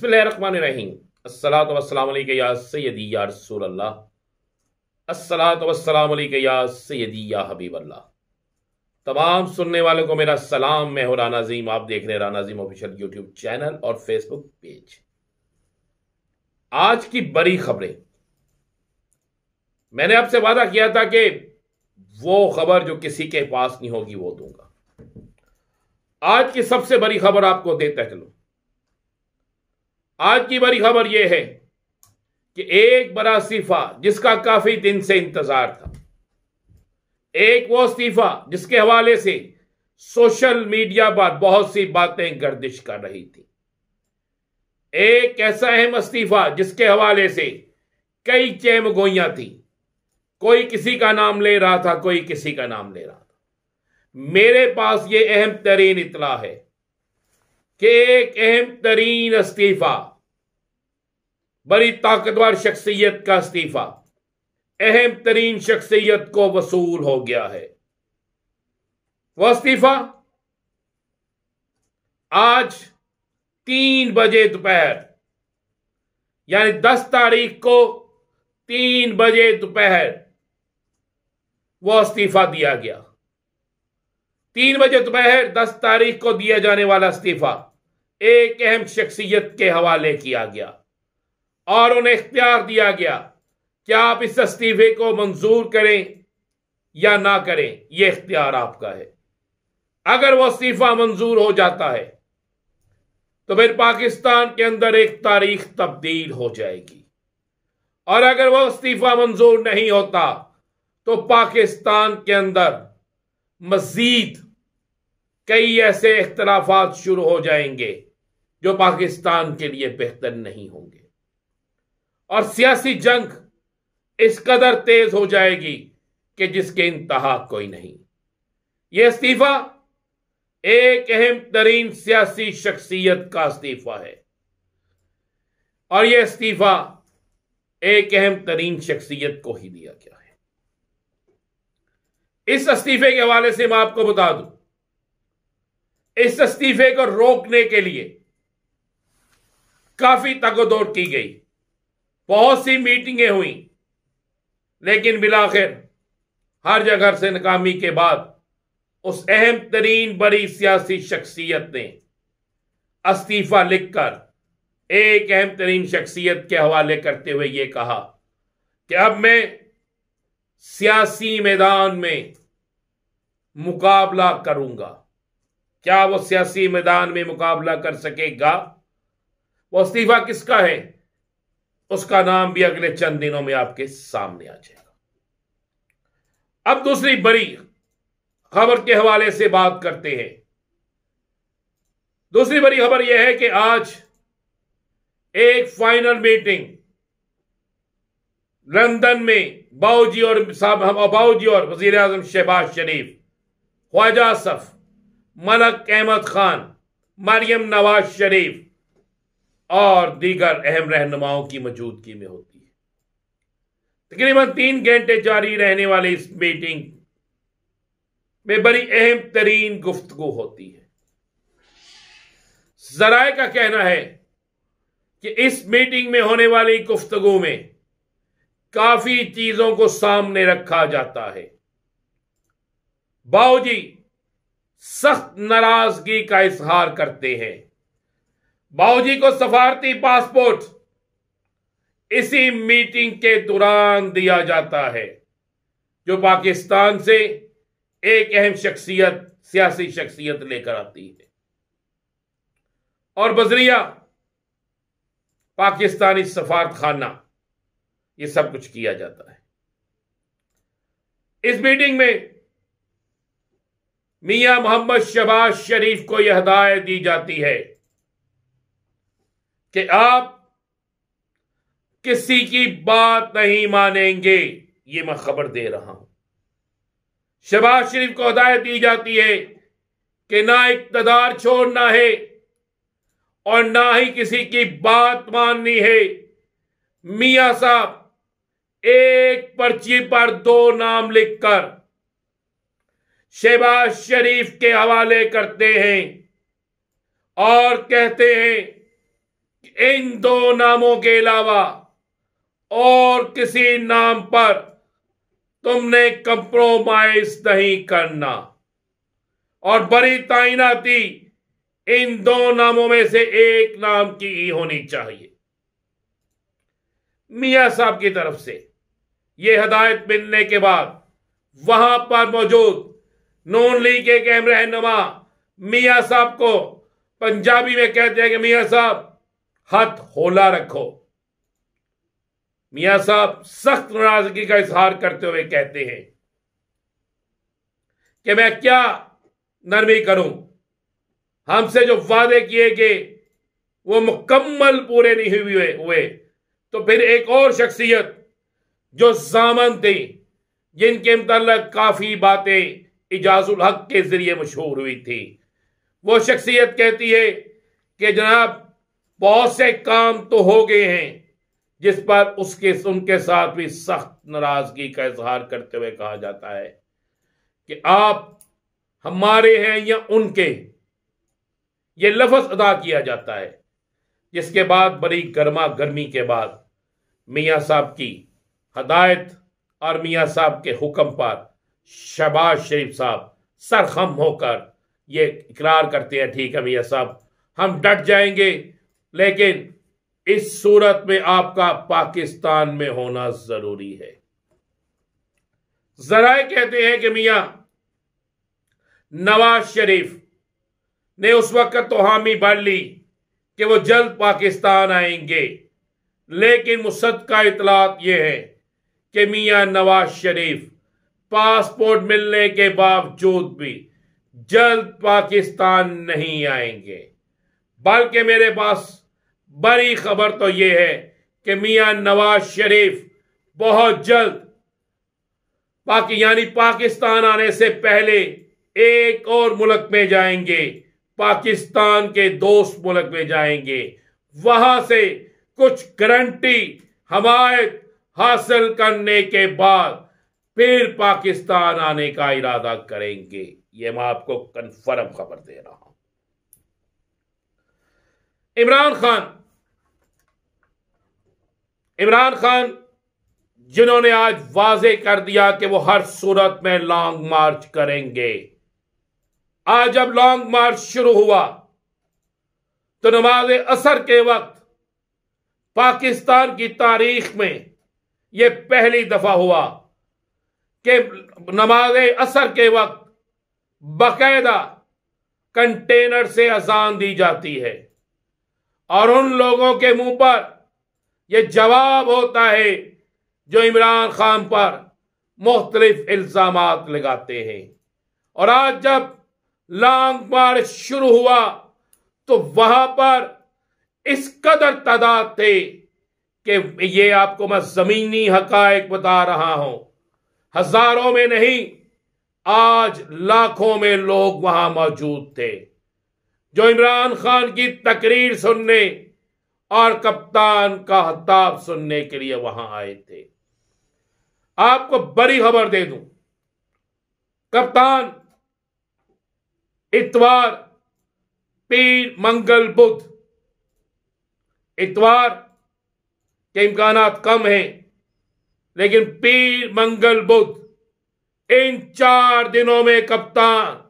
तमाम सुनने वालों को मेरा सलाम मैं हूं राना जीम आप देख रहे हैं Rana Jeem official YouTube channel और फेसबुक पेज आज की बड़ी खबरें मैंने आपसे वादा किया था कि वो खबर जो किसी के पास नहीं होगी वो दूंगा आज की सबसे बड़ी खबर आपको देता चलू आज की बड़ी खबर यह है कि एक बड़ा इस्तीफा जिसका काफी दिन से इंतजार था एक वो इस्तीफा जिसके हवाले से सोशल मीडिया पर बहुत सी बातें गर्दिश कर रही थी एक ऐसा अहम इस्तीफा जिसके हवाले से कई चेम गोइयां थी कोई किसी का नाम ले रहा था कोई किसी का नाम ले रहा था मेरे पास ये अहम तरीन इतला है कि एक अहम तरीन इस्तीफा बड़ी ताकतवर शख्सियत का इस्तीफा अहम तरीन शख्सियत को वसूल हो गया है वह इस्तीफा आज तीन बजे दोपहर यानी दस तारीख को तीन बजे दोपहर वह इस्तीफा दिया गया तीन बजे दोपहर दस तारीख को दिया जाने वाला इस्तीफा एक अहम शख्सियत के हवाले किया गया और उन्हें इख्तियार दिया गया क्या आप इस इस्तीफे को मंजूर करें या ना करें यह इख्तियार आपका है अगर वह इस्तीफा मंजूर हो जाता है तो फिर पाकिस्तान के अंदर एक तारीख तब्दील हो जाएगी और अगर वह इस्तीफा मंजूर नहीं होता तो पाकिस्तान के अंदर मजीद कई ऐसे इख्तलाफात शुरू हो जाएंगे जो पाकिस्तान के लिए बेहतर नहीं होंगे और सियासी जंग इस कदर तेज हो जाएगी कि जिसके इंतहा कोई नहीं यह इस्तीफा एक अहम तरीन सियासी शख्सियत का इस्तीफा है और यह इस्तीफा एक अहम तरीन शख्सियत को ही दिया गया है इस इस्तीफे के हवाले से मैं आपको बता दूं इस इस्तीफे को रोकने के लिए काफी तगोदौड़ की गई बहुत सी मीटिंगें हुई लेकिन बिलाखिर हर जगह से नाकामी के बाद उस अहम तरीन बड़ी सियासी शख्सियत ने इस्तीफा लिखकर एक अहम तरीन शख्सियत के हवाले करते हुए यह कहा कि अब मैं सियासी मैदान में मुकाबला करूंगा क्या वो सियासी मैदान में मुकाबला कर सकेगा वो इस्तीफा किसका है उसका नाम भी अगले चंद दिनों में आपके सामने आ जाएगा अब दूसरी बड़ी खबर के हवाले से बात करते हैं दूसरी बड़ी खबर यह है कि आज एक फाइनल मीटिंग लंदन में बाऊजी और बाऊजी और वजीर आजम शहबाज शरीफ ख्वाजा सफ मलक अहमद खान मरियम नवाज शरीफ और दीगर अहम रहनुमाओं की मौजूदगी में होती है तकरीबन तीन घंटे जारी रहने वाली इस मीटिंग में बड़ी अहम तरीन गुफ्तगु होती है जराए का कहना है कि इस मीटिंग में होने वाली गुफ्तगु में काफी चीजों को सामने रखा जाता है जी सख्त नाराजगी का इजहार करते हैं बाबूजी को सफारती पासपोर्ट इसी मीटिंग के दौरान दिया जाता है जो पाकिस्तान से एक अहम शख्सियत सियासी शख्सियत लेकर आती है और बजरिया पाकिस्तानी सफारत खाना ये सब कुछ किया जाता है इस मीटिंग में मियां मोहम्मद शबाज शरीफ को यह हदायत दी जाती है कि आप किसी की बात नहीं मानेंगे ये मैं खबर दे रहा हूं शहबाज शरीफ को हदायत दी जाती है कि ना इकतदार छोड़ना है और ना ही किसी की बात माननी है मिया साहब एक पर्ची पर दो नाम लिखकर शहबाज शरीफ के हवाले करते हैं और कहते हैं इन दो नामों के अलावा और किसी नाम पर तुमने कंप्रोमाइज नहीं करना और बड़ी तैनाती इन दो नामों में से एक नाम की ही होनी चाहिए मिया साहब की तरफ से ये हदायत मिलने के बाद वहां पर मौजूद नॉन लीग के अहम मिया साहब को पंजाबी में कहते हैं कि मिया साहब हथ होला रखो मियाँ साहब सख्त नाराजगी का इजहार करते हुए कहते हैं कि मैं क्या नरमी करूं हमसे जो वादे किए गए वो मुकम्मल पूरे नहीं हुए हुए तो फिर एक और शख्सियत जो जामन थी जिनके मतलब काफ़ी बातें इजाजुल हक के ज़रिए मशहूर हुई थी वो शख्सियत कहती है कि जनाब बहुत से काम तो हो गए हैं जिस पर उसके उनके साथ भी सख्त नाराजगी का इजहार करते हुए कहा जाता है कि आप हमारे हैं या उनके ये लफज अदा किया जाता है जिसके बाद बड़ी गर्मा गर्मी के बाद मियाँ साहब की हदायत और मियाँ साहब के हुक्म पर शहबाज शरीफ साहब सरखम होकर ये इकरार करते हैं ठीक है मियाँ साहब हम डट जाएंगे लेकिन इस सूरत में आपका पाकिस्तान में होना जरूरी है जराए कहते हैं कि मिया नवाज शरीफ ने उस वक्त तो हामी भर ली कि वो जल्द पाकिस्तान आएंगे लेकिन मुसद का इतलात यह है कि मियां नवाज शरीफ पासपोर्ट मिलने के बावजूद भी जल्द पाकिस्तान नहीं आएंगे बल्कि मेरे पास बड़ी खबर तो यह है कि मियां नवाज शरीफ बहुत जल्द बाकी यानी पाकिस्तान आने से पहले एक और मुल्क में जाएंगे पाकिस्तान के दोस्त मुल्क में जाएंगे वहां से कुछ गारंटी हमायत हासिल करने के बाद फिर पाकिस्तान आने का इरादा करेंगे ये मैं आपको कन्फर्म खबर दे रहा हूं इमरान खान इमरान खान जिन्होंने आज वाजे कर दिया कि वो हर सूरत में लॉन्ग मार्च करेंगे आज जब लॉन्ग मार्च शुरू हुआ तो नमाज असर के वक्त पाकिस्तान की तारीख में यह पहली दफा हुआ कि नमाज असर के वक्त बाकायदा कंटेनर से अजान दी जाती है और उन लोगों के मुंह पर ये जवाब होता है जो इमरान खान पर मुख्तलिफ इल्ज़ाम लगाते हैं और आज जब लॉन्ग मार्च शुरू हुआ तो वहां पर इस कदर तादाद थे कि ये आपको मैं जमीनी हकायक बता रहा हूं हजारों में नहीं आज लाखों में लोग वहां मौजूद थे जो इमरान खान की तकरीर सुनने और कप्तान का हताब सुनने के लिए वहां आए थे आपको बड़ी खबर दे दूं कप्तान इतवार पीर मंगल बुध इतवार के इम्कान कम हैं लेकिन पीर मंगल बुध इन चार दिनों में कप्तान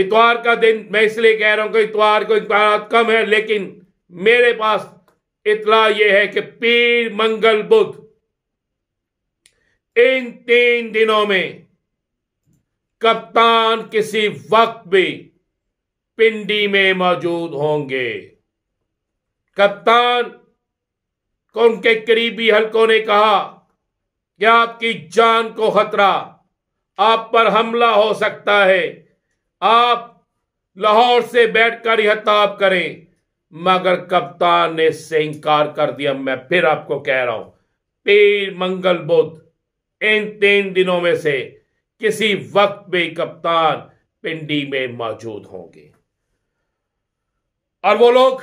इतवार का दिन मैं इसलिए कह रहा हूं कि इतवार को इतवार कम है लेकिन मेरे पास इतला यह है कि पीर मंगल बुध इन तीन दिनों में कप्तान किसी वक्त भी पिंडी में मौजूद होंगे कप्तान को उनके करीबी हलकों ने कहा कि आपकी जान को खतरा आप पर हमला हो सकता है आप लाहौर से बैठकर यह ताब करें मगर कप्तान ने इससे इंकार कर दिया मैं फिर आपको कह रहा हूं पीर मंगल बुद्ध इन तीन दिनों में से किसी वक्त भी कप्तान पिंडी में मौजूद होंगे और वो लोग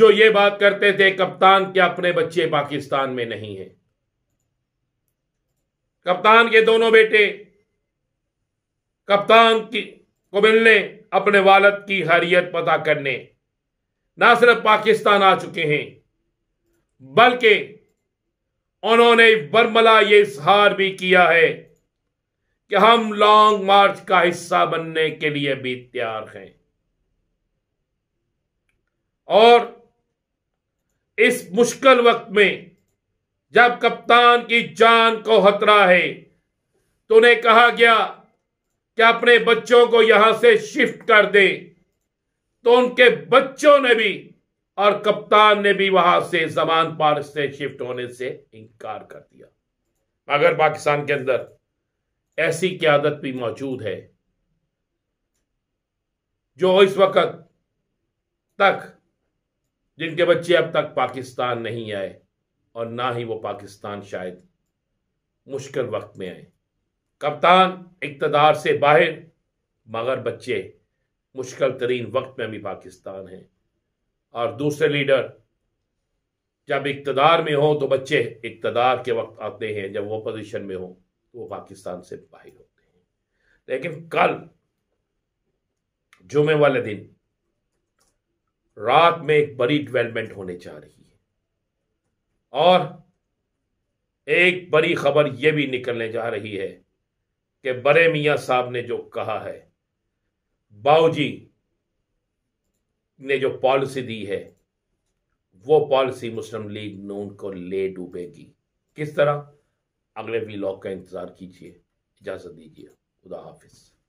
जो ये बात करते थे कप्तान के अपने बच्चे पाकिस्तान में नहीं है कप्तान के दोनों बेटे कप्तान की को मिलने अपने वालद की हैरियत पता करने न सिर्फ पाकिस्तान आ चुके हैं बल्कि उन्होंने बर्मला ये इजहार भी किया है कि हम लॉन्ग मार्च का हिस्सा बनने के लिए भी तैयार हैं और इस मुश्किल वक्त में जब कप्तान की जान को खतरा है तो उन्हें कहा गया कि अपने बच्चों को यहां से शिफ्ट कर दे तो उनके बच्चों ने भी और कप्तान ने भी वहां से जमान पार से शिफ्ट होने से इनकार कर दिया मगर पाकिस्तान के अंदर ऐसी क्यादत भी मौजूद है जो इस वक्त तक जिनके बच्चे अब तक पाकिस्तान नहीं आए और ना ही वो पाकिस्तान शायद मुश्किल वक्त में आए कप्तान इकतदार से बाहर मगर बच्चे मुश्किल तरीन वक्त में भी पाकिस्तान हैं और दूसरे लीडर जब इकतदार में हो तो बच्चे इकतदार के वक्त आते हैं जब वो अपोजिशन में हो तो वो पाकिस्तान से बाहर होते हैं लेकिन कल जुमे वाले दिन रात में एक बड़ी डेवलपमेंट होने जा रही है और एक बड़ी खबर यह भी निकलने जा रही है कि बड़े मियाँ साहब ने जो कहा है बाऊ जी ने जो पॉलिसी दी है वो पॉलिसी मुस्लिम लीग नून को ले डूबेगी किस तरह अगले लॉक का इंतज़ार कीजिए इजाज़त दीजिए खुदा हाफिज़